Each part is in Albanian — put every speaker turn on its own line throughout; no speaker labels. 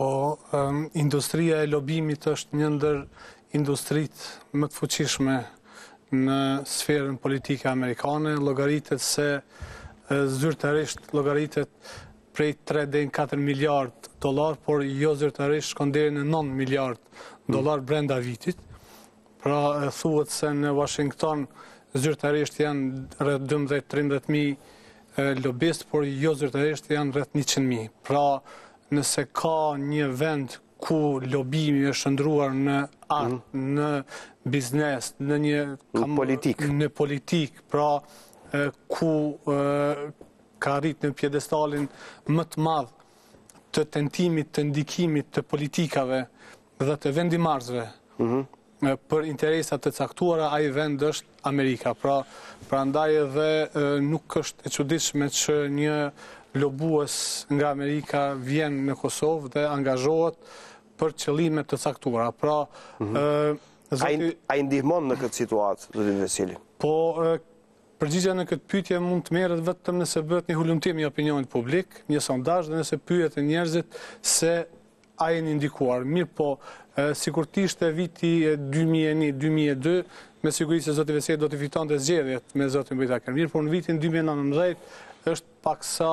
po industria e lobimit është një ndër industrit më të fuqishme në sferën politike amerikane, logaritet se zyrtërisht logaritet prej 3 dhe 4 miljard dolar, por jo zyrtërisht shkonderi në 9 miljard mm. dolar brenda vitit. Pra thuhet se në Washington zyrtërisht janë rrët 12-13 mi lobist, por jo zyrtërisht janë rrët 100 mi. Pra nëse ka një vend ku lobimi është ndruar në art, mhm. në biznes, në një politik, në politik, pra ku ka rrit në pjedestalin më të madhë të tentimit, të ndikimit, të politikave dhe të vendimarzve mhm. për interesat të caktuara, a i vend është Amerika. Pra ndaj edhe nuk është e qudishme që një lobuës nga Amerika vjen në Kosovë dhe angazhohet për qëllimet të caktura. Pra, mhm. a i ndihmon në këtë situatë, dhe dhe dhe cili? Po, përgjigja në këtë pytje mund të merët vetëm nëse bët një hullumtimi opinionit publik, një sondaj dhe nëse pyjet e njerëzit se a e një ndikuar. Mirë po, si kur tishtë viti 2001-2002, me sigurisë e Zotë Vesej do të fiton të zgjedhjet me Zotë Mbëjtaker. Mirë po, në vitin 2019 është pak sa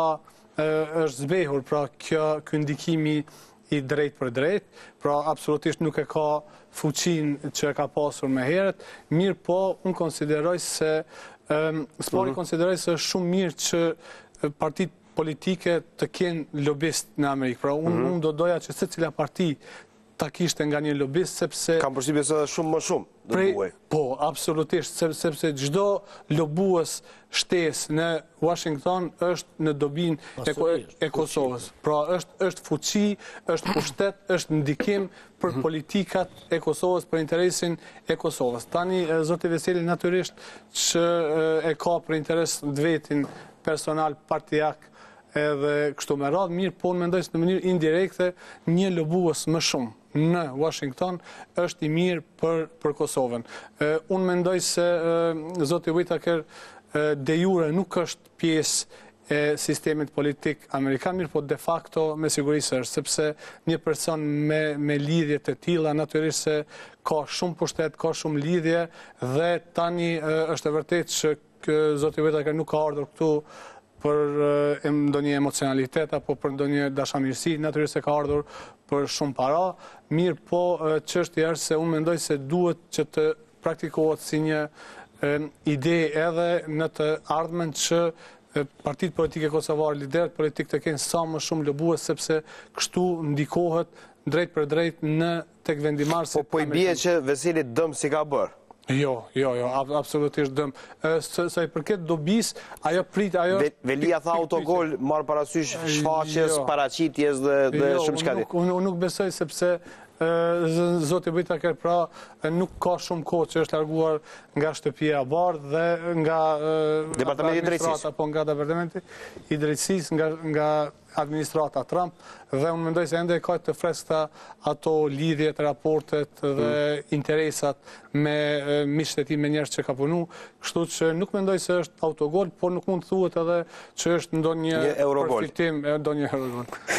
është zbehur, pra kjo këndikimi i drejt për drejt, pra absolutisht nuk e ka fuqin që e ka pasur me heret, mirë po, unë konsideroj se, um, spori mhm. konsideroj se shumë mirë që partit politike të kjenë lobist në Amerikë. Pra, unë mhm. unë do doja që se cila parti ta kishte nga një lobist, sepse... Kam përshqipje se shumë më shumë dhe prej, Po, absolutisht, sepse gjdo lobuës shtes në Washington është në dobin e, Kosovës. Pra, është, është fuqi, është pushtet, është ndikim për mhm. politikat e Kosovës, për interesin e Kosovës. Tani, Zotë Veseli, naturisht që e ka për interes dvetin personal partijak edhe kështu me radhë mirë, por mendoj se në mënyrë indirekte një lëbues më shumë në Washington është i mirë për për Kosovën. Unë un mendoj se e, zoti Whitaker de jure nuk është pjesë e sistemit politik amerikan, mirë po de facto me siguri është, sepse një person me, me lidhje të tila, natyrisht se ka shumë pushtet, ka shumë lidhje, dhe tani është e vërtet që kë, Zotë Veta nuk ka ardhur këtu për ndonjë emocionalitet apo për ndonjë dashamirësi, natyrisht e ka ardhur për shumë para, mirë po çështja është se unë mendoj se duhet që të praktikohet si një ide edhe në të ardhmen që partitë politike kosovare, liderët politik të kenë sa më shumë lëbue, sepse kështu ndikohet drejt për drejt në tek vendimarës. Po, po i bje që Veselit dëmë si ka bërë? Jo, jo, jo, absolutisht dëm. Sa i përket dobis, ajo prit, ajo... Velia tha autogol, marë parasysh shfaqes, jo. paracitjes dhe jo, shumë qëka di. Jo, unë nuk besoj sepse Zoti Bitaker pra nuk ka shumë kohë që është larguar nga shtëpia e dhe nga departamenti i drejtësisë Po nga departamenti i drejtësisë nga nga administrata Trump dhe unë mendoj se ende ka të freskëta ato lidhjet, raportet dhe mm. interesat me miqtë me njerëz që ka punu, kështu që nuk mendoj se është autogol, por nuk mund të thuhet edhe që është ndonjë përfitim, ndonjë eurogol.